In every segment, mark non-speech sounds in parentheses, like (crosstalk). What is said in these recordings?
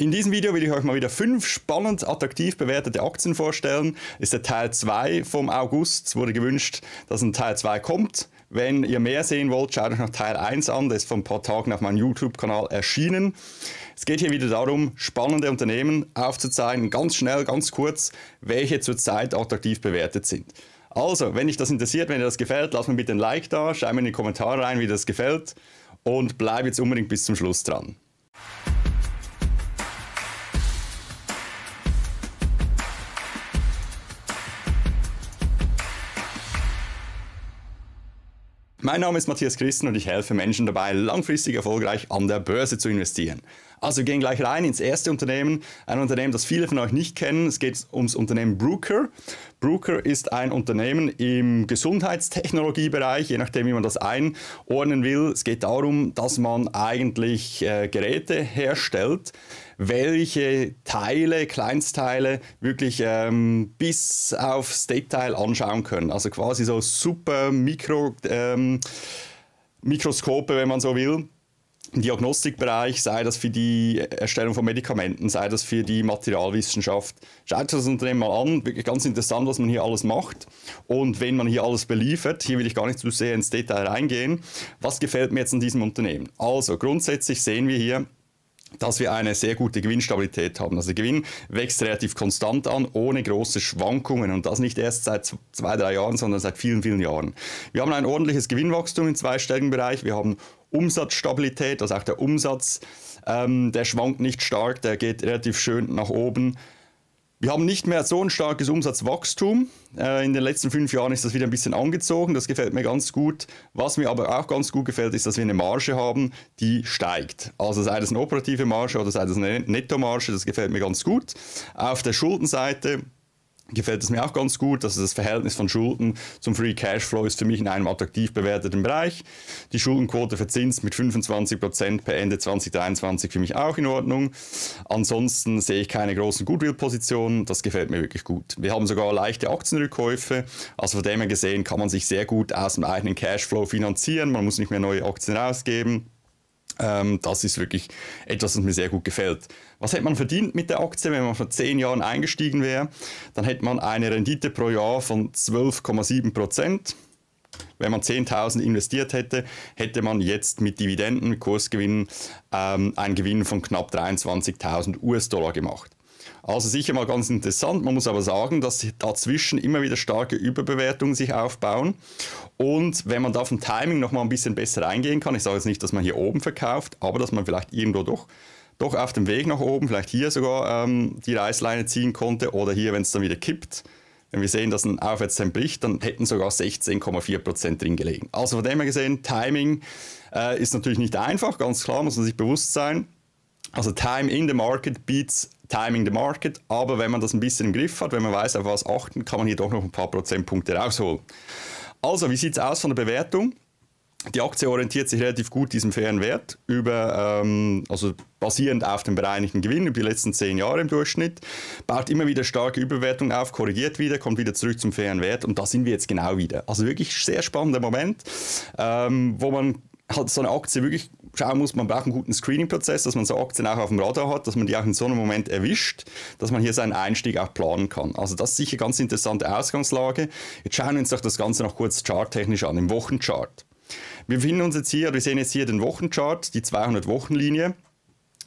In diesem Video will ich euch mal wieder fünf spannend attraktiv bewertete Aktien vorstellen. Ist der Teil 2 vom August. Es wurde gewünscht, dass ein Teil 2 kommt. Wenn ihr mehr sehen wollt, schaut euch noch Teil 1 an. Der ist vor ein paar Tagen auf meinem YouTube-Kanal erschienen. Es geht hier wieder darum, spannende Unternehmen aufzuzeigen, ganz schnell, ganz kurz, welche zurzeit attraktiv bewertet sind. Also, wenn dich das interessiert, wenn dir das gefällt, lasst mir bitte ein Like da, schreibt mir in die Kommentare rein, wie dir das gefällt und bleib jetzt unbedingt bis zum Schluss dran. Mein Name ist Matthias Christen und ich helfe Menschen dabei, langfristig erfolgreich an der Börse zu investieren. Also wir gehen gleich rein ins erste Unternehmen, ein Unternehmen, das viele von euch nicht kennen. Es geht ums Unternehmen Brooker. Brooker ist ein Unternehmen im Gesundheitstechnologiebereich, je nachdem, wie man das einordnen will. Es geht darum, dass man eigentlich äh, Geräte herstellt, welche Teile, Kleinstteile wirklich ähm, bis aufs Detail anschauen können. Also quasi so super Mikro, ähm, Mikroskope, wenn man so will Diagnostikbereich, sei das für die Erstellung von Medikamenten, sei das für die Materialwissenschaft. Schaut euch das Unternehmen mal an, wirklich ganz interessant, was man hier alles macht und wenn man hier alles beliefert. Hier will ich gar nicht zu sehr ins Detail reingehen. Was gefällt mir jetzt an diesem Unternehmen? Also grundsätzlich sehen wir hier, dass wir eine sehr gute Gewinnstabilität haben. Also der Gewinn wächst relativ konstant an, ohne große Schwankungen und das nicht erst seit zwei, drei Jahren, sondern seit vielen, vielen Jahren. Wir haben ein ordentliches Gewinnwachstum im zweistelligen Bereich. Wir haben Umsatzstabilität, also auch der Umsatz, ähm, der schwankt nicht stark, der geht relativ schön nach oben. Wir haben nicht mehr so ein starkes Umsatzwachstum. Äh, in den letzten fünf Jahren ist das wieder ein bisschen angezogen. Das gefällt mir ganz gut. Was mir aber auch ganz gut gefällt, ist, dass wir eine Marge haben, die steigt. Also sei das eine operative Marge oder sei das eine Nettomarge, das gefällt mir ganz gut. Auf der Schuldenseite gefällt es mir auch ganz gut. dass das Verhältnis von Schulden zum Free Cashflow ist für mich in einem attraktiv bewerteten Bereich. Die Schuldenquote verzinst mit 25% Prozent per Ende 2023 für mich auch in Ordnung. Ansonsten sehe ich keine großen Goodwill-Positionen. Das gefällt mir wirklich gut. Wir haben sogar leichte Aktienrückkäufe. Also von dem her gesehen kann man sich sehr gut aus dem eigenen Cashflow finanzieren. Man muss nicht mehr neue Aktien rausgeben. Ähm, das ist wirklich etwas, was mir sehr gut gefällt. Was hätte man verdient mit der Aktie, wenn man vor zehn Jahren eingestiegen wäre? Dann hätte man eine Rendite pro Jahr von 12,7 Prozent. Wenn man 10.000 investiert hätte, hätte man jetzt mit Dividenden, Kursgewinnen ähm, einen Gewinn von knapp 23.000 US-Dollar gemacht. Also sicher mal ganz interessant. Man muss aber sagen, dass dazwischen immer wieder starke Überbewertungen sich aufbauen. Und wenn man da vom Timing nochmal ein bisschen besser eingehen kann, ich sage jetzt nicht, dass man hier oben verkauft, aber dass man vielleicht irgendwo doch doch auf dem Weg nach oben, vielleicht hier sogar ähm, die Reißleine ziehen konnte oder hier, wenn es dann wieder kippt, wenn wir sehen, dass ein Aufwärtstrend bricht, dann hätten sogar 16,4% drin gelegen. Also von dem her gesehen, Timing äh, ist natürlich nicht einfach, ganz klar, muss man sich bewusst sein. Also Time in the Market beats Timing the Market, aber wenn man das ein bisschen im Griff hat, wenn man weiß, auf was achten, kann man hier doch noch ein paar Prozentpunkte rausholen. Also, wie sieht es aus von der Bewertung? Die Aktie orientiert sich relativ gut diesem fairen Wert, über, ähm, also basierend auf dem bereinigten Gewinn über die letzten zehn Jahre im Durchschnitt, baut immer wieder starke Überwertung auf, korrigiert wieder, kommt wieder zurück zum fairen Wert und da sind wir jetzt genau wieder. Also wirklich sehr spannender Moment, ähm, wo man halt so eine Aktie wirklich schauen muss, man braucht einen guten Screening-Prozess, dass man so Aktien auch auf dem Radar hat, dass man die auch in so einem Moment erwischt, dass man hier seinen Einstieg auch planen kann. Also das ist sicher eine ganz interessante Ausgangslage. Jetzt schauen wir uns doch das Ganze noch kurz charttechnisch an, im Wochenchart. Wir befinden uns jetzt hier, wir sehen jetzt hier den Wochenchart, die 200-Wochen-Linie.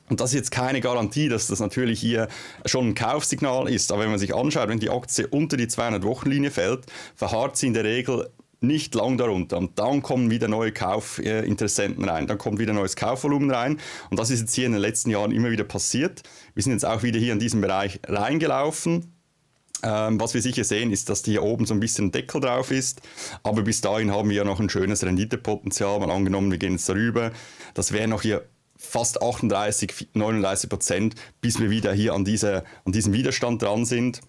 Und das ist jetzt keine Garantie, dass das natürlich hier schon ein Kaufsignal ist. Aber wenn man sich anschaut, wenn die Aktie unter die 200-Wochen-Linie fällt, verharrt sie in der Regel nicht lang darunter. Und dann kommen wieder neue Kaufinteressenten rein, dann kommt wieder neues Kaufvolumen rein. Und das ist jetzt hier in den letzten Jahren immer wieder passiert. Wir sind jetzt auch wieder hier in diesem Bereich reingelaufen. Ähm, was wir sicher sehen, ist, dass hier oben so ein bisschen Deckel drauf ist. Aber bis dahin haben wir ja noch ein schönes Renditepotenzial. Mal angenommen, wir gehen jetzt darüber. Das wäre noch hier fast 38, 39 Prozent, bis wir wieder hier an, diese, an diesem Widerstand dran sind.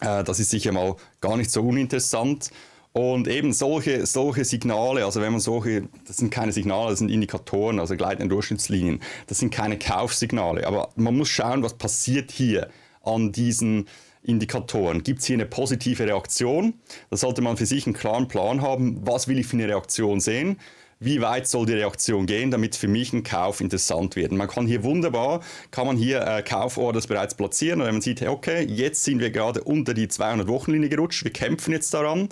Äh, das ist sicher mal gar nicht so uninteressant. Und eben solche, solche Signale, also wenn man solche, das sind keine Signale, das sind Indikatoren, also gleitende Durchschnittslinien, das sind keine Kaufsignale. Aber man muss schauen, was passiert hier an diesen Indikatoren. Gibt es hier eine positive Reaktion? Da sollte man für sich einen klaren Plan haben, was will ich für eine Reaktion sehen wie weit soll die Reaktion gehen, damit für mich ein Kauf interessant wird. man kann hier wunderbar, kann man hier äh, Kauforders bereits platzieren und wenn man sieht, hey, okay, jetzt sind wir gerade unter die 200-Wochenlinie gerutscht, wir kämpfen jetzt daran,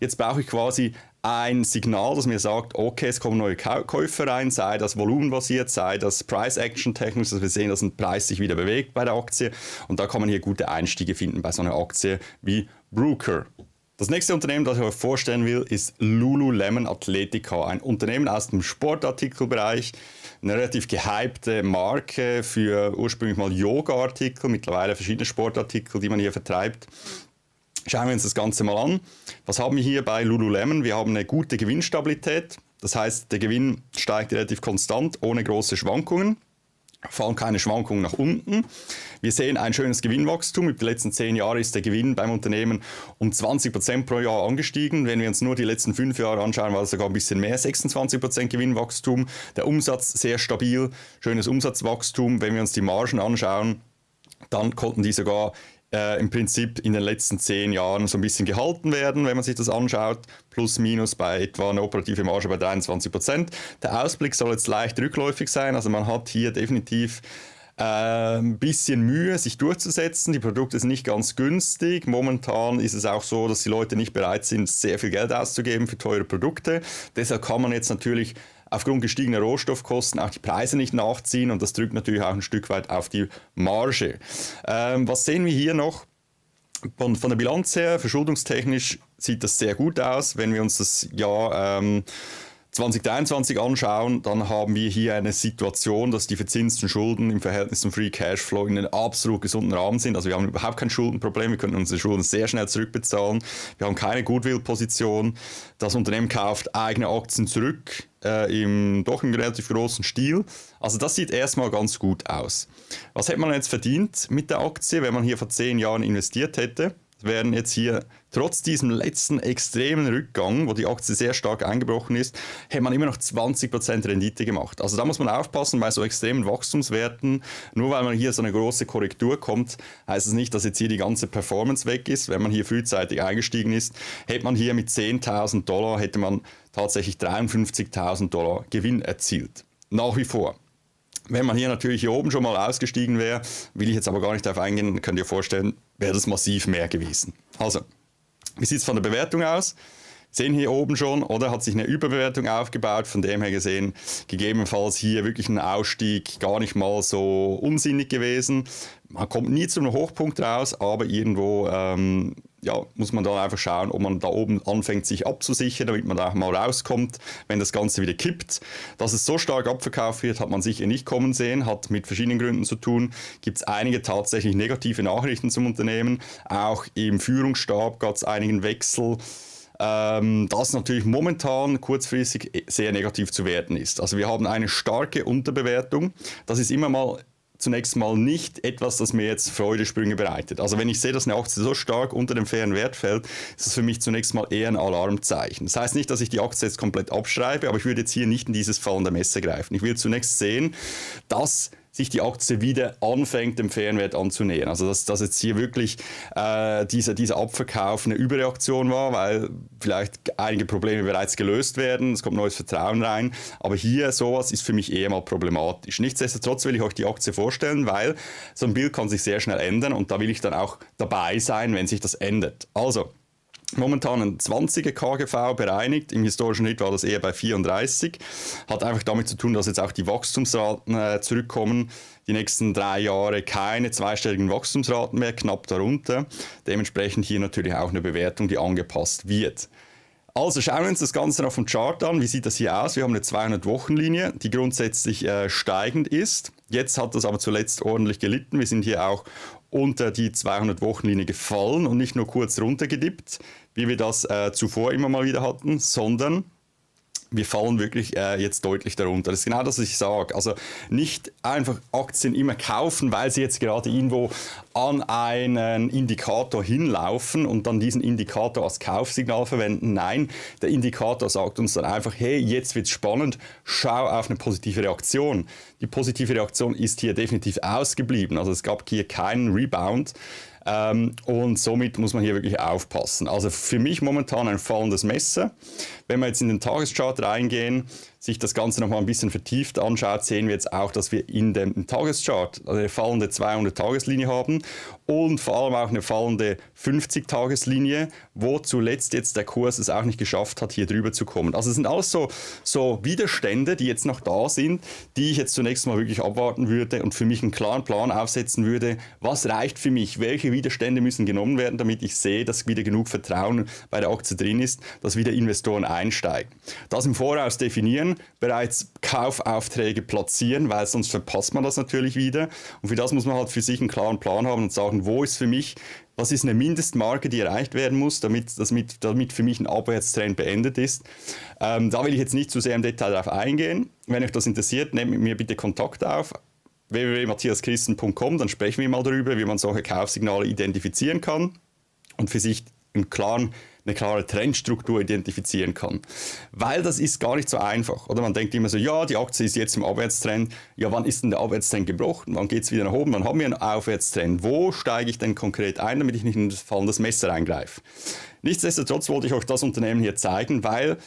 jetzt brauche ich quasi ein Signal, das mir sagt, okay, es kommen neue Käufer rein, sei das Volumen basiert, sei das Price-Action-technisch, dass wir sehen, dass ein Preis sich wieder bewegt bei der Aktie. Und da kann man hier gute Einstiege finden bei so einer Aktie wie Brooker. Das nächste Unternehmen, das ich euch vorstellen will, ist Lululemon Athletica, ein Unternehmen aus dem Sportartikelbereich, eine relativ gehypte Marke für ursprünglich mal Yoga-Artikel, mittlerweile verschiedene Sportartikel, die man hier vertreibt. Schauen wir uns das Ganze mal an. Was haben wir hier bei Lululemon? Wir haben eine gute Gewinnstabilität, das heißt, der Gewinn steigt relativ konstant, ohne große Schwankungen fahren keine Schwankungen nach unten. Wir sehen ein schönes Gewinnwachstum. Über die letzten zehn Jahre ist der Gewinn beim Unternehmen um 20 Prozent pro Jahr angestiegen. Wenn wir uns nur die letzten fünf Jahre anschauen, war es sogar ein bisschen mehr, 26 Prozent Gewinnwachstum. Der Umsatz sehr stabil, schönes Umsatzwachstum. Wenn wir uns die Margen anschauen, dann konnten die sogar äh, im Prinzip in den letzten zehn Jahren so ein bisschen gehalten werden, wenn man sich das anschaut. Plus, minus bei etwa eine operative Marge bei 23 Prozent. Der Ausblick soll jetzt leicht rückläufig sein. Also man hat hier definitiv äh, ein bisschen Mühe, sich durchzusetzen. Die Produkte sind nicht ganz günstig. Momentan ist es auch so, dass die Leute nicht bereit sind, sehr viel Geld auszugeben für teure Produkte. Deshalb kann man jetzt natürlich aufgrund gestiegener Rohstoffkosten auch die Preise nicht nachziehen und das drückt natürlich auch ein Stück weit auf die Marge. Ähm, was sehen wir hier noch? Von, von, der Bilanz her, verschuldungstechnisch sieht das sehr gut aus. Wenn wir uns das Jahr ähm, 2023 anschauen, dann haben wir hier eine Situation, dass die verzinsten Schulden im Verhältnis zum Free Cashflow in einem absolut gesunden Rahmen sind. Also wir haben überhaupt kein Schuldenproblem, wir können unsere Schulden sehr schnell zurückbezahlen. Wir haben keine Goodwill-Position. Das Unternehmen kauft eigene Aktien zurück äh, im doch im relativ großen Stil. Also das sieht erstmal ganz gut aus. Was hätte man jetzt verdient mit der Aktie, wenn man hier vor zehn Jahren investiert hätte? wären jetzt hier trotz diesem letzten extremen Rückgang, wo die Aktie sehr stark eingebrochen ist, hätte man immer noch 20% Rendite gemacht. Also da muss man aufpassen bei so extremen Wachstumswerten. Nur weil man hier so eine große Korrektur kommt, heißt es das nicht, dass jetzt hier die ganze Performance weg ist. Wenn man hier frühzeitig eingestiegen ist, hätte man hier mit 10.000 Dollar, hätte man tatsächlich 53.000 Dollar Gewinn erzielt. Nach wie vor. Wenn man hier natürlich hier oben schon mal ausgestiegen wäre, will ich jetzt aber gar nicht darauf eingehen, könnt ihr vorstellen, wäre das massiv mehr gewesen. Also, wie sieht es von der Bewertung aus? sehen hier oben schon, oder hat sich eine Überbewertung aufgebaut, von dem her gesehen, gegebenenfalls hier wirklich ein Ausstieg gar nicht mal so unsinnig gewesen. Man kommt nie zu einem Hochpunkt raus, aber irgendwo ähm, ja, muss man da einfach schauen, ob man da oben anfängt, sich abzusichern, damit man da auch mal rauskommt, wenn das Ganze wieder kippt. Dass es so stark abverkauft wird, hat man sicher nicht kommen sehen, hat mit verschiedenen Gründen zu tun. Gibt es einige tatsächlich negative Nachrichten zum Unternehmen. Auch im Führungsstab gab es einigen Wechsel. Ähm, das natürlich momentan kurzfristig eh, sehr negativ zu werten ist. Also wir haben eine starke Unterbewertung. Das ist immer mal zunächst mal nicht etwas, das mir jetzt Freudesprünge bereitet. Also wenn ich sehe, dass eine Aktie so stark unter dem fairen Wert fällt, ist das für mich zunächst mal eher ein Alarmzeichen. Das heißt nicht, dass ich die Aktie jetzt komplett abschreibe, aber ich würde jetzt hier nicht in dieses Fallen der Messe greifen. Ich will zunächst sehen, dass sich die Aktie wieder anfängt, dem Fernwert anzunähern. Also dass, dass jetzt hier wirklich äh, dieser, dieser Abverkauf eine Überreaktion war, weil vielleicht einige Probleme bereits gelöst werden, es kommt neues Vertrauen rein. Aber hier sowas ist für mich eher mal problematisch. Nichtsdestotrotz will ich euch die Aktie vorstellen, weil so ein Bild kann sich sehr schnell ändern und da will ich dann auch dabei sein, wenn sich das ändert. Also, momentan ein 20er KGV bereinigt. Im historischen Schnitt war das eher bei 34. Hat einfach damit zu tun, dass jetzt auch die Wachstumsraten äh, zurückkommen. Die nächsten drei Jahre keine zweistelligen Wachstumsraten mehr, knapp darunter. Dementsprechend hier natürlich auch eine Bewertung, die angepasst wird. Also schauen wir uns das Ganze noch vom Chart an. Wie sieht das hier aus? Wir haben eine 200-Wochen-Linie, die grundsätzlich äh, steigend ist. Jetzt hat das aber zuletzt ordentlich gelitten. Wir sind hier auch unter die 200 wochen linie gefallen und nicht nur kurz runtergedippt, wie wir das äh, zuvor immer mal wieder hatten, sondern wir fallen wirklich äh, jetzt deutlich darunter. Das ist genau das, was ich sage. Also nicht einfach Aktien immer kaufen, weil sie jetzt gerade irgendwo an einen Indikator hinlaufen und dann diesen Indikator als Kaufsignal verwenden. Nein, der Indikator sagt uns dann einfach, hey, jetzt wird es spannend, schau auf eine positive Reaktion. Die positive Reaktion ist hier definitiv ausgeblieben. Also es gab hier keinen Rebound. Ähm, und somit muss man hier wirklich aufpassen. Also für mich momentan ein fallendes Messer. Wenn wir jetzt in den Tageschart reingehen, sich das Ganze nochmal ein bisschen vertieft anschaut, sehen wir jetzt auch, dass wir in dem Tageschart eine fallende 200-Tageslinie haben und vor allem auch eine fallende 50-Tageslinie, wo zuletzt jetzt der Kurs es auch nicht geschafft hat, hier drüber zu kommen. Also es sind alles so, so Widerstände, die jetzt noch da sind, die ich jetzt zunächst mal wirklich abwarten würde und für mich einen klaren Plan aufsetzen würde, was reicht für mich, welche Widerstände müssen genommen werden, damit ich sehe, dass wieder genug Vertrauen bei der Aktie drin ist, dass wieder Investoren einsteigen. Das im Voraus definieren, bereits Kaufaufträge platzieren, weil sonst verpasst man das natürlich wieder. Und für das muss man halt für sich einen klaren Plan haben und sagen, wo ist für mich, was ist eine Mindestmarke, die erreicht werden muss, damit, damit, damit für mich ein Abwärtstrend beendet ist. Ähm, da will ich jetzt nicht zu sehr im Detail darauf eingehen. Wenn euch das interessiert, nehmt mit mir bitte Kontakt auf www.matthiaschristen.com, dann sprechen wir mal darüber, wie man solche Kaufsignale identifizieren kann und für sich im Klaren eine klare Trendstruktur identifizieren kann. Weil das ist gar nicht so einfach. Oder man denkt immer so, ja, die Aktie ist jetzt im Abwärtstrend. Ja, wann ist denn der Abwärtstrend gebrochen? Wann geht es wieder nach oben? Wann haben wir einen Aufwärtstrend? Wo steige ich denn konkret ein, damit ich nicht in das fallendes Messer eingreife? Nichtsdestotrotz wollte ich euch das Unternehmen hier zeigen, weil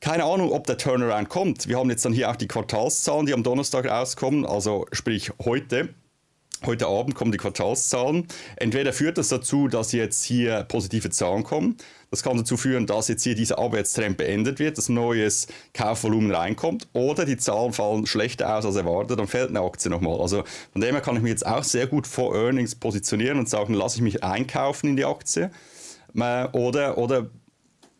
keine Ahnung, ob der Turnaround kommt. Wir haben jetzt dann hier auch die Quartalszahlen, die am Donnerstag rauskommen, also sprich heute. Heute Abend kommen die Quartalszahlen. Entweder führt das dazu, dass jetzt hier positive Zahlen kommen. Das kann dazu führen, dass jetzt hier dieser Abwärtstrend beendet wird, dass neues Kaufvolumen reinkommt. Oder die Zahlen fallen schlechter aus als erwartet, dann fällt eine Aktie nochmal. Also von dem her kann ich mich jetzt auch sehr gut vor Earnings positionieren und sagen, lasse ich mich einkaufen in die Aktie. Äh, oder, oder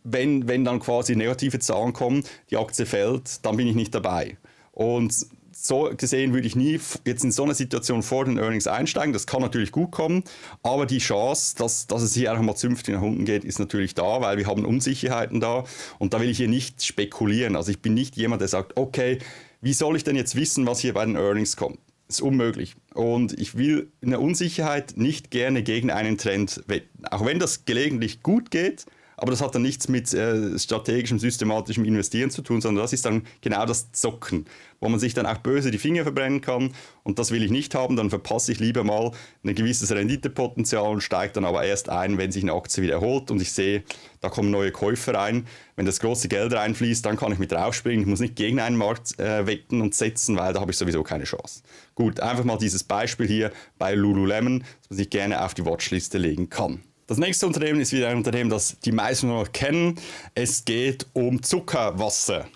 wenn, wenn dann quasi negative Zahlen kommen, die Aktie fällt, dann bin ich nicht dabei. Und so gesehen würde ich nie jetzt in so einer Situation vor den Earnings einsteigen. Das kann natürlich gut kommen, aber die Chance, dass, dass es hier einfach mal zünftig nach unten geht, ist natürlich da, weil wir haben Unsicherheiten da und da will ich hier nicht spekulieren. Also ich bin nicht jemand, der sagt, okay, wie soll ich denn jetzt wissen, was hier bei den Earnings kommt? ist unmöglich. Und ich will in der Unsicherheit nicht gerne gegen einen Trend wetten. Auch wenn das gelegentlich gut geht, aber das hat dann nichts mit äh, strategischem, systematischem Investieren zu tun, sondern das ist dann genau das Zocken, wo man sich dann auch böse die Finger verbrennen kann. Und das will ich nicht haben, dann verpasse ich lieber mal ein gewisses Renditepotenzial und steige dann aber erst ein, wenn sich eine Aktie wieder erholt und ich sehe, da kommen neue Käufer rein. Wenn das große Geld reinfließt, dann kann ich mit draufspringen. Ich muss nicht gegen einen Markt äh, wetten und setzen, weil da habe ich sowieso keine Chance. Gut, einfach mal dieses Beispiel hier bei Lululemon, das man sich gerne auf die Watchliste legen kann. Das nächste Unternehmen ist wieder ein Unternehmen, das die meisten noch kennen. Es geht um Zuckerwasser.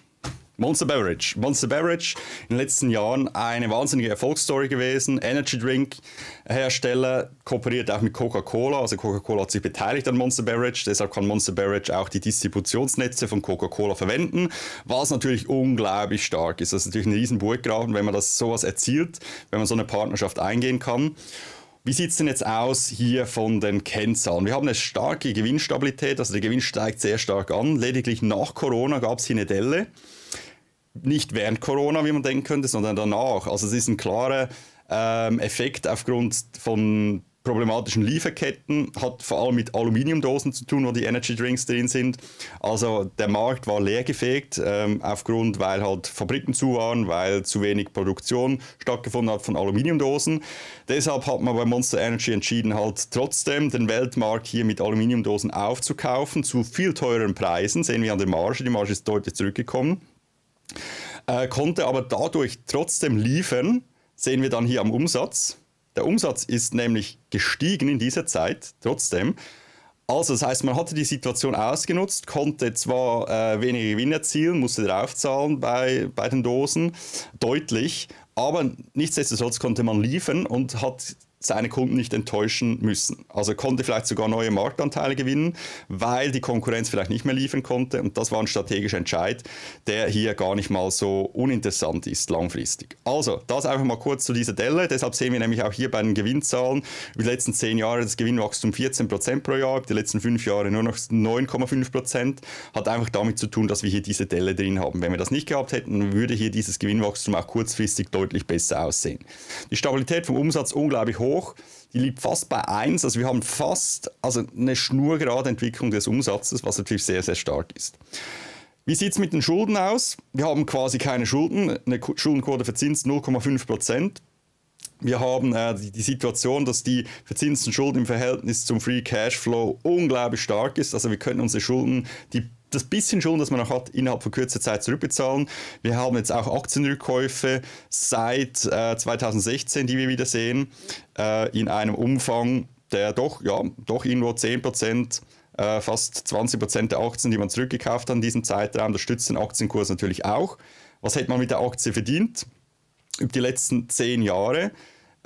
Monster Beverage. Monster Beverage in den letzten Jahren eine wahnsinnige Erfolgsstory gewesen. Energy Drink Hersteller kooperiert auch mit Coca-Cola. Also Coca-Cola hat sich beteiligt an Monster Beverage. Deshalb kann Monster Beverage auch die Distributionsnetze von Coca-Cola verwenden. Was natürlich unglaublich stark ist. Das ist natürlich ein riesen Burggraben, wenn man das sowas erzielt, wenn man so eine Partnerschaft eingehen kann. Wie sieht es denn jetzt aus hier von den Kennzahlen? Wir haben eine starke Gewinnstabilität, also der Gewinn steigt sehr stark an. Lediglich nach Corona gab es hier eine Delle. Nicht während Corona, wie man denken könnte, sondern danach. Also es ist ein klarer ähm, Effekt aufgrund von problematischen Lieferketten, hat vor allem mit Aluminiumdosen zu tun, wo die Energy Drinks drin sind. Also der Markt war leergefegt, ähm, aufgrund, weil halt Fabriken zu waren, weil zu wenig Produktion stattgefunden hat von Aluminiumdosen. Deshalb hat man bei Monster Energy entschieden, halt trotzdem den Weltmarkt hier mit Aluminiumdosen aufzukaufen, zu viel teureren Preisen, sehen wir an der Marge, die Marge ist deutlich zurückgekommen. Äh, konnte aber dadurch trotzdem liefern, sehen wir dann hier am Umsatz der Umsatz ist nämlich gestiegen in dieser Zeit trotzdem. Also das heißt, man hatte die Situation ausgenutzt, konnte zwar äh, weniger Gewinn erzielen, musste draufzahlen bei, bei den Dosen, deutlich, aber nichtsdestotrotz konnte man liefern und hat seine Kunden nicht enttäuschen müssen. Also konnte vielleicht sogar neue Marktanteile gewinnen, weil die Konkurrenz vielleicht nicht mehr liefern konnte. Und das war ein strategischer Entscheid, der hier gar nicht mal so uninteressant ist langfristig. Also das einfach mal kurz zu dieser Delle. Deshalb sehen wir nämlich auch hier bei den Gewinnzahlen über die letzten zehn Jahre das Gewinnwachstum 14% pro Jahr, die letzten fünf Jahre nur noch 9,5%. Hat einfach damit zu tun, dass wir hier diese Delle drin haben. Wenn wir das nicht gehabt hätten, würde hier dieses Gewinnwachstum auch kurzfristig deutlich besser aussehen. Die Stabilität vom Umsatz unglaublich hoch hoch, die liegt fast bei 1. Also wir haben fast also eine schnurgerade Entwicklung des Umsatzes, was natürlich sehr, sehr stark ist. Wie sieht es mit den Schulden aus? Wir haben quasi keine Schulden, eine Schuldenquote verzinst 0,5 Prozent. Wir haben äh, die, die, Situation, dass die verzinsten Schulden im Verhältnis zum Free Cash Flow unglaublich stark ist. Also wir können unsere Schulden, die das bisschen schon, das man noch hat, innerhalb von kurzer Zeit zurückbezahlen. Wir haben jetzt auch Aktienrückkäufe seit äh, 2016, die wir wieder sehen, äh, in einem Umfang, der doch, ja, doch irgendwo 10 Prozent äh, fast 20 der Aktien, die man zurückgekauft hat in diesem Zeitraum. Das stützt den Aktienkurs natürlich auch. Was hätte man mit der Aktie verdient über die letzten 10 Jahre?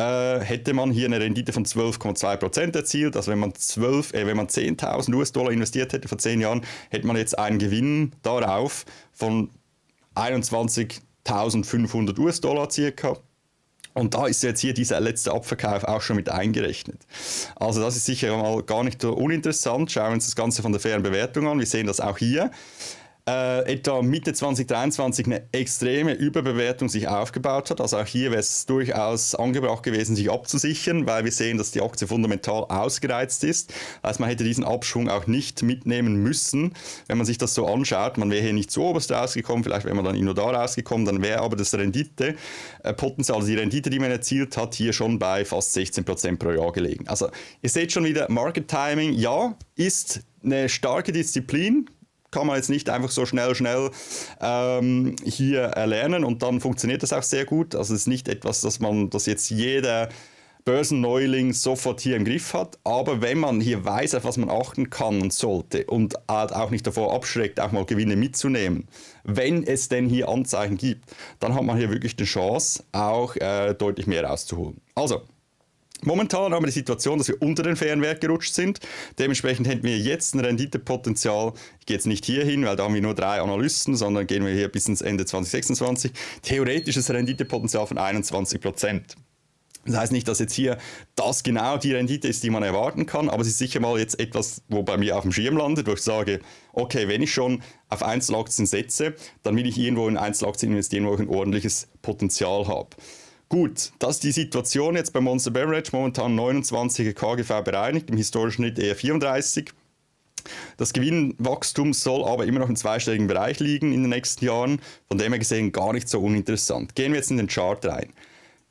Äh, hätte man hier eine Rendite von 12,2% erzielt. Also wenn man, äh, wenn man 10.000 US-Dollar investiert hätte vor 10 Jahren, hätte man jetzt einen Gewinn darauf von 21.500 US-Dollar circa. Und da ist jetzt hier dieser letzte Abverkauf auch schon mit eingerechnet. Also das ist sicher mal gar nicht so uninteressant. Schauen wir uns das Ganze von der fairen Bewertung an. Wir sehen das auch hier äh, etwa Mitte 2023 eine extreme Überbewertung sich aufgebaut hat. Also auch hier wäre es durchaus angebracht gewesen, sich abzusichern, weil wir sehen, dass die Aktie fundamental ausgereizt ist. Also man hätte diesen Abschwung auch nicht mitnehmen müssen, wenn man sich das so anschaut. Man wäre hier nicht zu oberst rausgekommen, vielleicht wäre man dann nur da rausgekommen, dann wäre aber das Renditepotenzial, äh, also die Rendite, die man erzielt hat, hier schon bei fast 16% pro Jahr gelegen. Also ihr seht schon wieder, Market Timing, ja, ist eine starke Disziplin, kann man jetzt nicht einfach so schnell, schnell ähm, hier erlernen und dann funktioniert das auch sehr gut. Also es ist nicht etwas, dass man, dass jetzt jeder Börsenneuling sofort hier im Griff hat. Aber wenn man hier weiß, auf was man achten kann und sollte und halt auch nicht davor abschreckt, auch mal Gewinne mitzunehmen, wenn es denn hier Anzeichen gibt, dann hat man hier wirklich die Chance, auch äh, deutlich mehr rauszuholen. Also, Momentan haben wir die Situation, dass wir unter den fairen Wert gerutscht sind. Dementsprechend hätten wir jetzt ein Renditepotenzial. Ich gehe jetzt nicht hier hin, weil da haben wir nur drei Analysten, sondern gehen wir hier bis ins Ende 2026. Theoretisches Renditepotenzial von 21 Prozent. Das heißt nicht, dass jetzt hier das genau die Rendite ist, die man erwarten kann, aber es ist sicher mal jetzt etwas, wo bei mir auf dem Schirm landet, wo ich sage, okay, wenn ich schon auf Einzelaktien setze, dann will ich irgendwo in Einzelaktien investieren, wo ich ein ordentliches Potenzial habe. Gut, dass die Situation jetzt bei Monster Beverage momentan 29 KGV bereinigt, im historischen Schnitt eher 34. Das Gewinnwachstum soll aber immer noch im zweistelligen Bereich liegen in den nächsten Jahren. Von dem her gesehen gar nicht so uninteressant. Gehen wir jetzt in den Chart rein.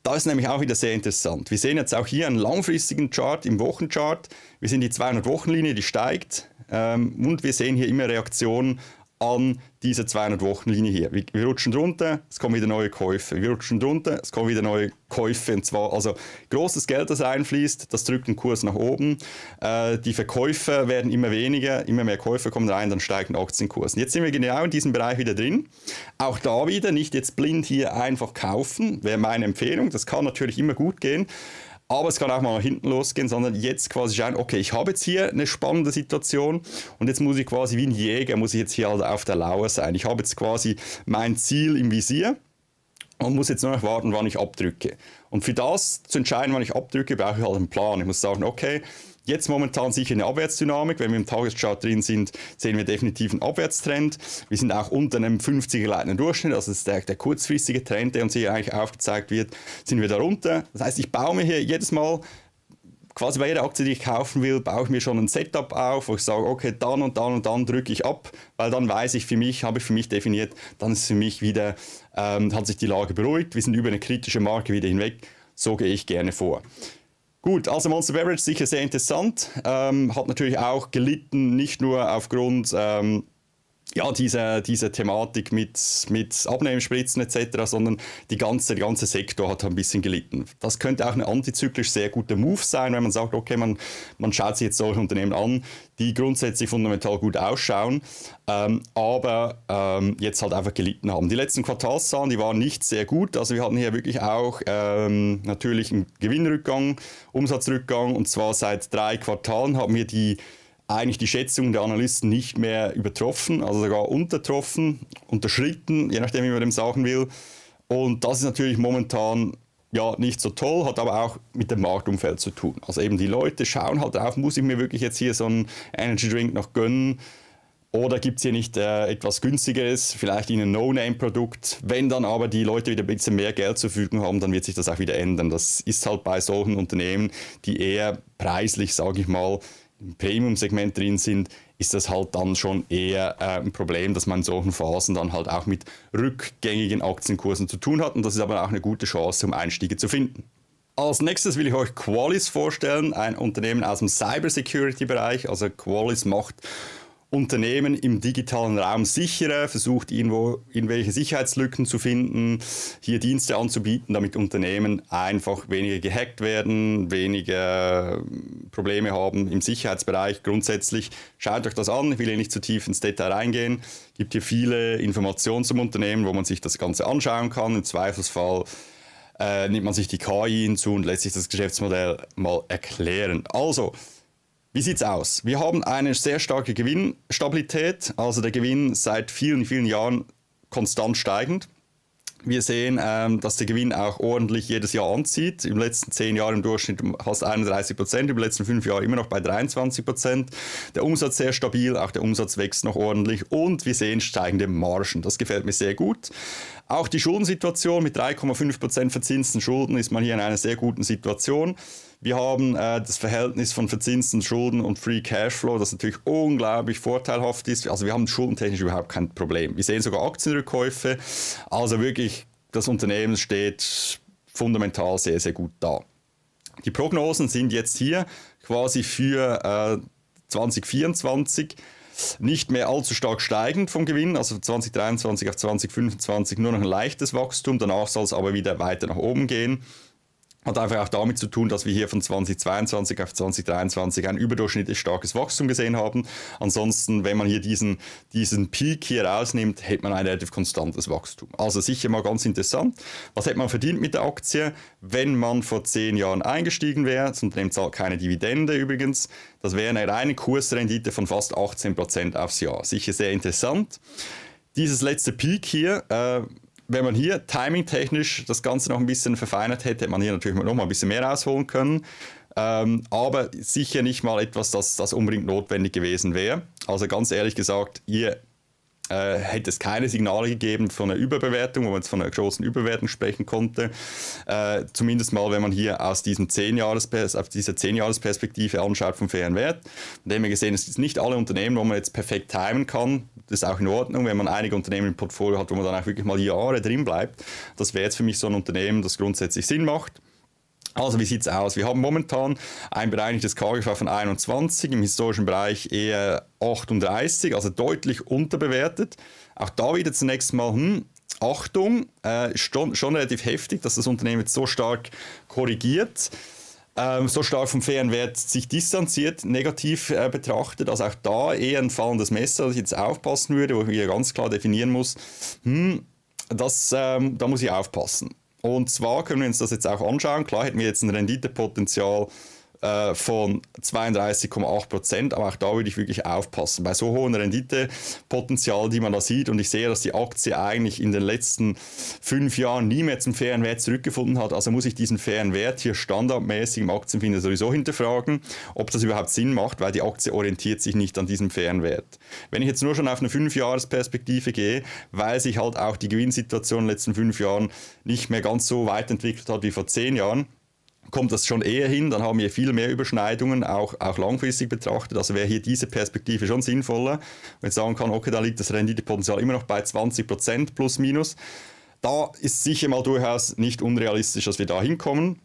Da ist nämlich auch wieder sehr interessant. Wir sehen jetzt auch hier einen langfristigen Chart im Wochenchart. Wir sehen die 200-Wochenlinie, die steigt. Ähm, und wir sehen hier immer Reaktionen an diese 200-Wochen-Linie hier. Wir, wir rutschen drunter, es kommen wieder neue Käufe. Wir rutschen drunter, es kommen wieder neue Käufe. Und zwar, also großes Geld, das einfließt, das drückt den Kurs nach oben. Äh, die Verkäufe werden immer weniger, immer mehr Käufer kommen rein, dann steigen Aktienkursen. Jetzt sind wir genau in diesem Bereich wieder drin. Auch da wieder, nicht jetzt blind hier einfach kaufen, wäre meine Empfehlung. Das kann natürlich immer gut gehen. Aber es kann auch mal nach hinten losgehen, sondern jetzt quasi schauen, okay, ich habe jetzt hier eine spannende Situation und jetzt muss ich quasi wie ein Jäger, muss ich jetzt hier halt auf der Lauer sein. Ich habe jetzt quasi mein Ziel im Visier und muss jetzt nur noch warten, wann ich abdrücke. Und für das zu entscheiden, wann ich abdrücke, brauche ich halt einen Plan. Ich muss sagen, okay, Jetzt momentan sicher eine Abwärtsdynamik. Wenn wir im Tageschart drin sind, sehen wir definitiv einen Abwärtstrend. Wir sind auch unter einem 50er-leitenden Durchschnitt, also das ist der, der kurzfristige Trend, der uns hier eigentlich aufgezeigt wird, sind wir darunter. Das heißt, ich baue mir hier jedes Mal quasi bei jeder Aktie, die ich kaufen will, baue ich mir schon ein Setup auf, wo ich sage, okay, dann und dann und dann drücke ich ab, weil dann weiß ich für mich, habe ich für mich definiert, dann ist für mich wieder, ähm, hat sich die Lage beruhigt, wir sind über eine kritische Marke wieder hinweg, so gehe ich gerne vor. Gut, also Monster Beverage sicher sehr interessant. Ähm, hat natürlich auch gelitten, nicht nur aufgrund ähm, ja, diese, diese Thematik mit, mit Abnehmenspritzen etc., sondern die ganze, der ganze Sektor hat ein bisschen gelitten. Das könnte auch ein antizyklisch sehr guter Move sein, wenn man sagt, okay, man, man schaut sich jetzt solche Unternehmen an, die grundsätzlich fundamental gut ausschauen, ähm, aber ähm, jetzt halt einfach gelitten haben. Die letzten Quartalszahlen, die waren nicht sehr gut, also wir hatten hier wirklich auch ähm, natürlich einen Gewinnrückgang, Umsatzrückgang und zwar seit drei Quartalen haben wir die eigentlich die Schätzung der Analysten nicht mehr übertroffen, also sogar untertroffen, unterschritten, je nachdem, wie man dem sagen will. Und das ist natürlich momentan ja nicht so toll, hat aber auch mit dem Marktumfeld zu tun. Also eben die Leute schauen halt drauf, muss ich mir wirklich jetzt hier so einen Energy Drink noch gönnen? Oder gibt es hier nicht äh, etwas günstigeres, vielleicht in ein No-Name-Produkt? Wenn dann aber die Leute wieder ein bisschen mehr Geld zur Verfügung haben, dann wird sich das auch wieder ändern. Das ist halt bei solchen Unternehmen, die eher preislich, sage ich mal, Premium-Segment drin sind, ist das halt dann schon eher äh, ein Problem, dass man in solchen Phasen dann halt auch mit rückgängigen Aktienkursen zu tun hat. Und das ist aber auch eine gute Chance, um Einstiege zu finden. Als nächstes will ich euch Qualys vorstellen, ein Unternehmen aus dem Cybersecurity-Bereich. Also Qualys macht Unternehmen im digitalen Raum sicherer, versucht irgendwo irgendwelche Sicherheitslücken zu finden, hier Dienste anzubieten, damit Unternehmen einfach weniger gehackt werden, weniger ähm, Probleme haben im Sicherheitsbereich. Grundsätzlich schaut euch das an, ich will hier nicht zu tief ins Detail reingehen. Es gibt hier viele Informationen zum Unternehmen, wo man sich das Ganze anschauen kann. Im Zweifelsfall äh, nimmt man sich die KI hinzu und lässt sich das Geschäftsmodell mal erklären. Also, wie sieht's aus? Wir haben eine sehr starke Gewinnstabilität, also der Gewinn seit vielen, vielen Jahren konstant steigend. Wir sehen, ähm, dass der Gewinn auch ordentlich jedes Jahr anzieht. Im letzten zehn Jahren im Durchschnitt fast 31 Prozent, im letzten fünf Jahren immer noch bei 23 Prozent. Der Umsatz sehr stabil, auch der Umsatz wächst noch ordentlich und wir sehen steigende Margen. Das gefällt mir sehr gut. Auch die Schuldensituation mit 3,5% verzinsten Schulden ist man hier in einer sehr guten Situation. Wir haben äh, das Verhältnis von verzinsten Schulden und Free Cashflow, das natürlich unglaublich vorteilhaft ist. Also wir haben schuldentechnisch überhaupt kein Problem. Wir sehen sogar Aktienrückkäufe. Also wirklich, das Unternehmen steht fundamental sehr, sehr gut da. Die Prognosen sind jetzt hier quasi für äh, 2024 nicht mehr allzu stark steigend vom Gewinn, also von 2023 auf 2025 nur noch ein leichtes Wachstum, danach soll es aber wieder weiter nach oben gehen hat einfach auch damit zu tun, dass wir hier von 2022 auf 2023 ein überdurchschnittlich starkes Wachstum gesehen haben. Ansonsten, wenn man hier diesen, diesen Peak hier rausnimmt, hätte man ein relativ konstantes Wachstum. Also sicher mal ganz interessant. Was hätte man verdient mit der Aktie, wenn man vor zehn Jahren eingestiegen wäre? Das Unternehmen zahlt keine Dividende übrigens. Das wäre eine reine Kursrendite von fast 18% aufs Jahr. Sicher sehr interessant. Dieses letzte Peak hier... Äh, wenn man hier timingtechnisch das Ganze noch ein bisschen verfeinert hätte, hätte man hier natürlich noch mal ein bisschen mehr rausholen können. Ähm, aber sicher nicht mal etwas, das, das unbedingt notwendig gewesen wäre. Also ganz ehrlich gesagt, hier äh, hätte es keine Signale gegeben von einer Überbewertung, wo man jetzt von einer großen Überbewertung sprechen konnte. Äh, zumindest mal, wenn man hier aus diesem 10 Jahres auf dieser 10-Jahres-Perspektive anschaut vom fairen Wert. Und haben wir gesehen, es sind nicht alle Unternehmen, wo man jetzt perfekt timen kann, das ist auch in Ordnung, wenn man einige Unternehmen im Portfolio hat, wo man dann auch wirklich mal Jahre drin bleibt. Das wäre jetzt für mich so ein Unternehmen, das grundsätzlich Sinn macht. Also wie sieht es aus? Wir haben momentan ein bereinigtes KGV von 21, im historischen Bereich eher 38, also deutlich unterbewertet. Auch da wieder zunächst mal, hm, Achtung, äh, schon, schon relativ heftig, dass das Unternehmen jetzt so stark korrigiert. Ähm, so stark vom fairen Wert sich distanziert, negativ äh, betrachtet. Also auch da eher ein fallendes Messer, das ich jetzt aufpassen würde, wo ich wieder ganz klar definieren muss, hm, das, ähm, da muss ich aufpassen. Und zwar können wir uns das jetzt auch anschauen. Klar hätten wir jetzt ein Renditepotenzial äh, von 32,8 Prozent. Aber auch da würde ich wirklich aufpassen. Bei so hohen Renditepotenzial, die man da sieht, und ich sehe, dass die Aktie eigentlich in den letzten fünf Jahren nie mehr zum fairen Wert zurückgefunden hat, also muss ich diesen fairen Wert hier standardmäßig im Aktienfinder sowieso hinterfragen, ob das überhaupt Sinn macht, weil die Aktie orientiert sich nicht an diesem fairen Wert. Wenn ich jetzt nur schon auf eine Fünfjahresperspektive gehe, weil sich halt auch die Gewinnsituation in den letzten fünf Jahren nicht mehr ganz so weit entwickelt hat wie vor zehn Jahren, kommt das schon eher hin, dann haben wir viel mehr Überschneidungen, auch, auch langfristig betrachtet. Also wäre hier diese Perspektive schon sinnvoller, wenn ich sagen kann, okay, da liegt das Renditepotenzial immer noch bei 20 Prozent plus minus. Da ist sicher mal durchaus nicht unrealistisch, dass wir da hinkommen.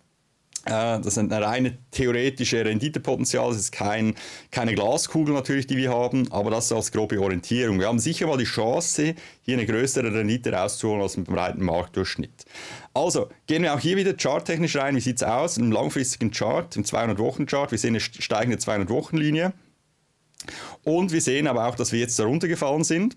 Äh, das ist eine reine theoretische Renditepotenzial, Das ist kein, keine Glaskugel natürlich, die wir haben, aber das ist als grobe Orientierung. Wir haben sicher mal die Chance, hier eine größere Rendite rauszuholen als im breiten Marktdurchschnitt. Also, gehen wir auch hier wieder charttechnisch rein, wie sieht es aus? Im langfristigen Chart, im 200-Wochen-Chart, wir sehen eine steigende 200-Wochen-Linie. Und wir sehen aber auch, dass wir jetzt darunter gefallen sind.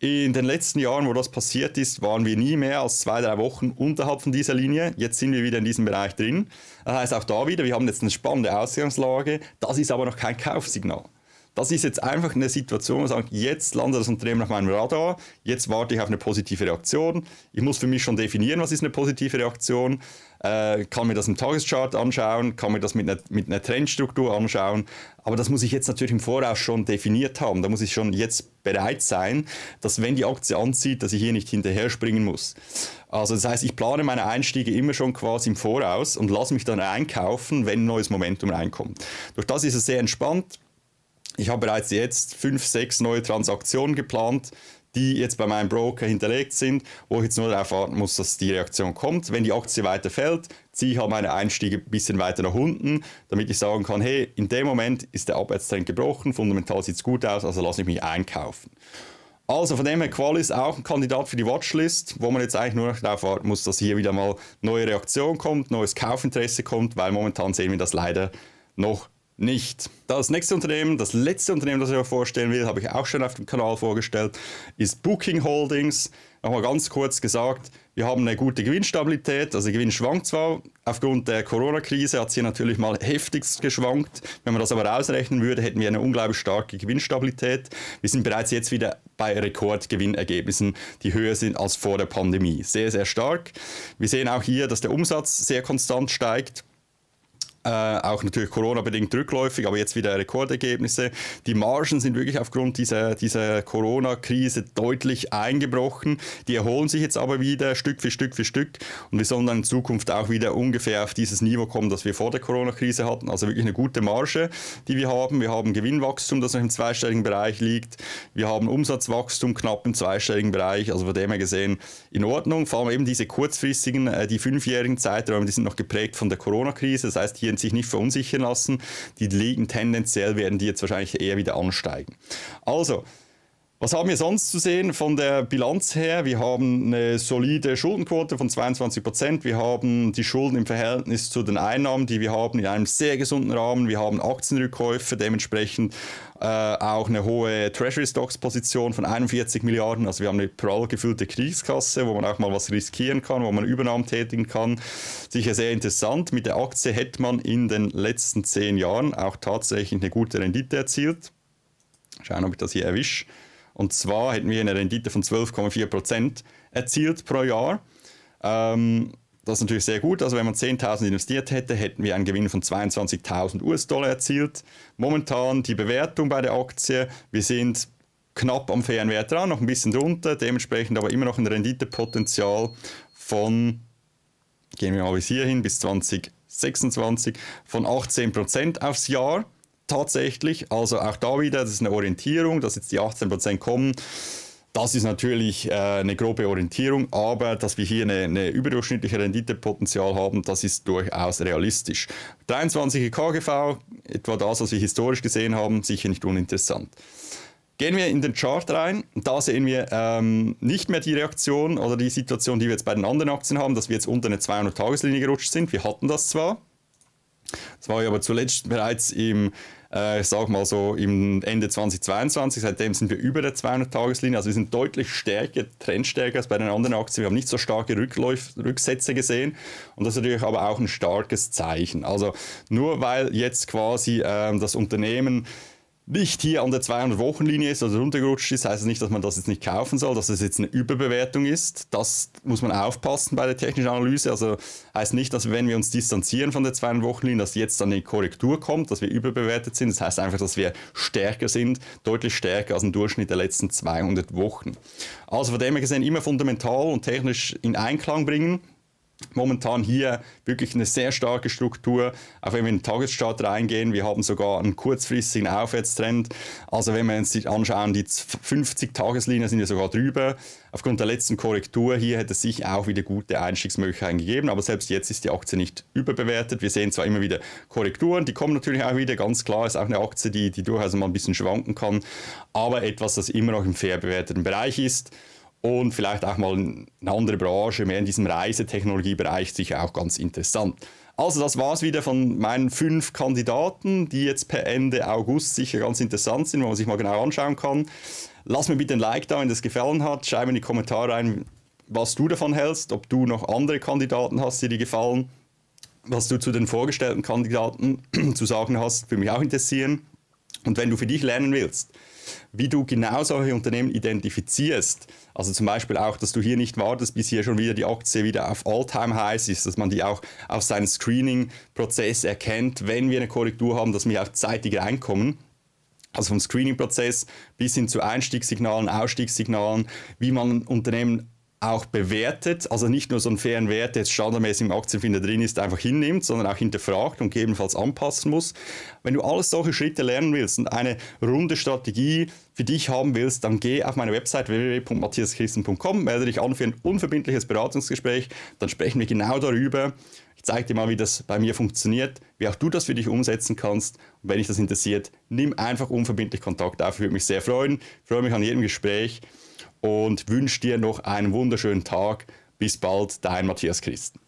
In den letzten Jahren, wo das passiert ist, waren wir nie mehr als zwei, drei Wochen unterhalb von dieser Linie. Jetzt sind wir wieder in diesem Bereich drin. Das heißt auch da wieder, wir haben jetzt eine spannende Ausgangslage. Das ist aber noch kein Kaufsignal. Das ist jetzt einfach eine Situation, wo man sagt, jetzt landet das Unternehmen auf meinem Radar, jetzt warte ich auf eine positive Reaktion. Ich muss für mich schon definieren, was ist eine positive Reaktion. Äh, kann mir das im Tageschart anschauen, kann mir das mit einer, mit einer Trendstruktur anschauen. Aber das muss ich jetzt natürlich im Voraus schon definiert haben. Da muss ich schon jetzt bereit sein, dass wenn die Aktie anzieht, dass ich hier nicht hinterher springen muss. Also das heißt, ich plane meine Einstiege immer schon quasi im Voraus und lasse mich dann einkaufen, wenn neues Momentum reinkommt. Durch das ist es sehr entspannt ich habe bereits jetzt fünf, sechs neue Transaktionen geplant, die jetzt bei meinem Broker hinterlegt sind, wo ich jetzt nur darauf warten muss, dass die Reaktion kommt. Wenn die Aktie weiter fällt, ziehe ich halt meine Einstiege ein bisschen weiter nach unten, damit ich sagen kann, hey, in dem Moment ist der Abwärtstrend gebrochen, fundamental sieht es gut aus, also lasse ich mich einkaufen. Also von dem her, Qual ist auch ein Kandidat für die Watchlist, wo man jetzt eigentlich nur noch darauf warten muss, dass hier wieder mal neue Reaktion kommt, neues Kaufinteresse kommt, weil momentan sehen wir das leider noch nicht. Das nächste Unternehmen, das letzte Unternehmen, das ich euch vorstellen will, habe ich auch schon auf dem Kanal vorgestellt, ist Booking Holdings. Nochmal ganz kurz gesagt, wir haben eine gute Gewinnstabilität, also der Gewinn schwankt zwar, aufgrund der Corona-Krise hat es hier natürlich mal heftigst geschwankt. Wenn man das aber ausrechnen würde, hätten wir eine unglaublich starke Gewinnstabilität. Wir sind bereits jetzt wieder bei Rekordgewinnergebnissen, die höher sind als vor der Pandemie. Sehr, sehr stark. Wir sehen auch hier, dass der Umsatz sehr konstant steigt äh, auch natürlich Corona-bedingt rückläufig, aber jetzt wieder Rekordergebnisse. Die Margen sind wirklich aufgrund dieser, dieser Corona-Krise deutlich eingebrochen. Die erholen sich jetzt aber wieder Stück für Stück für Stück und wir sollen dann in Zukunft auch wieder ungefähr auf dieses Niveau kommen, das wir vor der Corona-Krise hatten. Also wirklich eine gute Marge, die wir haben. Wir haben Gewinnwachstum, das noch im zweistelligen Bereich liegt. Wir haben Umsatzwachstum knapp im zweistelligen Bereich. Also von dem her gesehen in Ordnung. Vor allem eben diese kurzfristigen, äh, die fünfjährigen Zeiträume, die sind noch geprägt von der Corona-Krise. Das heißt, hier die sich nicht verunsichern lassen, die liegen tendenziell, werden die jetzt wahrscheinlich eher wieder ansteigen. Also, was haben wir sonst zu sehen von der Bilanz her? Wir haben eine solide Schuldenquote von 22 Prozent. Wir haben die Schulden im Verhältnis zu den Einnahmen, die wir haben, in einem sehr gesunden Rahmen. Wir haben Aktienrückkäufe, dementsprechend äh, auch eine hohe Treasury Stocks Position von 41 Milliarden. Also wir haben eine prall gefüllte Kriegskasse, wo man auch mal was riskieren kann, wo man Übernahmen tätigen kann. Sicher sehr interessant. Mit der Aktie hätte man in den letzten zehn Jahren auch tatsächlich eine gute Rendite erzielt. Schauen, ob ich das hier erwische. Und zwar hätten wir eine Rendite von 12,4% erzielt pro Jahr. Ähm, das ist natürlich sehr gut. Also wenn man 10.000 investiert hätte, hätten wir einen Gewinn von 22.000 US-Dollar erzielt. Momentan die Bewertung bei der Aktie, wir sind knapp am fairen Wert dran, noch ein bisschen drunter, dementsprechend aber immer noch ein Renditepotenzial von, gehen wir mal bis hierhin, bis 2026 von 18% aufs Jahr tatsächlich. Also auch da wieder, das ist eine Orientierung, dass jetzt die 18% kommen. Das ist natürlich äh, eine grobe Orientierung, aber dass wir hier eine, eine überdurchschnittliche Renditepotenzial haben, das ist durchaus realistisch. 23 e KGV, etwa das, was wir historisch gesehen haben, sicher nicht uninteressant. Gehen wir in den Chart rein. Da sehen wir ähm, nicht mehr die Reaktion oder die Situation, die wir jetzt bei den anderen Aktien haben, dass wir jetzt unter eine 200-Tageslinie gerutscht sind. Wir hatten das zwar. Das war ja aber zuletzt bereits im äh, ich sage mal so im Ende 2022. Seitdem sind wir über der 200-Tageslinie. Also wir sind deutlich stärker, trendstärker als bei den anderen Aktien. Wir haben nicht so starke Rückläuf Rücksätze gesehen. Und das ist natürlich aber auch ein starkes Zeichen. Also nur weil jetzt quasi äh, das Unternehmen nicht hier an der 200 wochen linie ist, also runtergerutscht ist, heißt es das nicht, dass man das jetzt nicht kaufen soll, dass es das jetzt eine Überbewertung ist. Das muss man aufpassen bei der technischen Analyse. Also heißt nicht, dass wenn wir uns distanzieren von der 200 wochen linie dass jetzt dann eine Korrektur kommt, dass wir überbewertet sind. Das heißt einfach, dass wir stärker sind, deutlich stärker als im Durchschnitt der letzten 200 Wochen. Also von dem her gesehen immer fundamental und technisch in Einklang bringen momentan hier wirklich eine sehr starke Struktur. Auch wenn wir in den Tagesstart reingehen, wir haben sogar einen kurzfristigen Aufwärtstrend. Also wenn wir uns die anschauen, die 50 Tageslinien sind ja sogar drüber. Aufgrund der letzten Korrektur hier hätte es sich auch wieder gute Einstiegsmöglichkeiten gegeben, aber selbst jetzt ist die Aktie nicht überbewertet. Wir sehen zwar immer wieder Korrekturen, die kommen natürlich auch wieder, ganz klar, ist auch eine Aktie, die, die durchaus mal ein bisschen schwanken kann, aber etwas, das immer noch im fair bewerteten Bereich ist und vielleicht auch mal eine andere Branche, mehr in diesem Reisetechnologiebereich, sicher auch ganz interessant. Also das war es wieder von meinen fünf Kandidaten, die jetzt per Ende August sicher ganz interessant sind, wo man sich mal genau anschauen kann. Lass mir bitte ein Like da, wenn das gefallen hat. Schreib mir in die Kommentare rein, was du davon hältst, ob du noch andere Kandidaten hast, die dir gefallen, was du zu den vorgestellten Kandidaten (clears throat) zu sagen hast, würde mich auch interessieren. Und wenn du für dich lernen willst, wie du genau solche Unternehmen identifizierst, also zum Beispiel auch, dass du hier nicht wartest, bis hier schon wieder die Aktie wieder auf All-Time-Highs ist, dass man die auch auf seinem Screening-Prozess erkennt, wenn wir eine Korrektur haben, dass wir auch zeitig reinkommen. Also vom Screening-Prozess bis hin zu Einstiegssignalen, Ausstiegssignalen, wie man Unternehmen auch bewertet, also nicht nur so einen fairen Wert, der jetzt standardmäßig im Aktienfinder drin ist, einfach hinnimmt, sondern auch hinterfragt und gegebenenfalls anpassen muss. Wenn du alles solche Schritte lernen willst und eine runde Strategie für dich haben willst, dann geh auf meine Website www.matthiaschristen.com, melde dich an für ein unverbindliches Beratungsgespräch, dann sprechen wir genau darüber. Ich zeige dir mal, wie das bei mir funktioniert, wie auch du das für dich umsetzen kannst. Und wenn dich das interessiert, nimm einfach unverbindlich Kontakt auf. Ich würde mich sehr freuen. Ich freue mich an jedem Gespräch und wünsche dir noch einen wunderschönen Tag. Bis bald, dein Matthias Christen.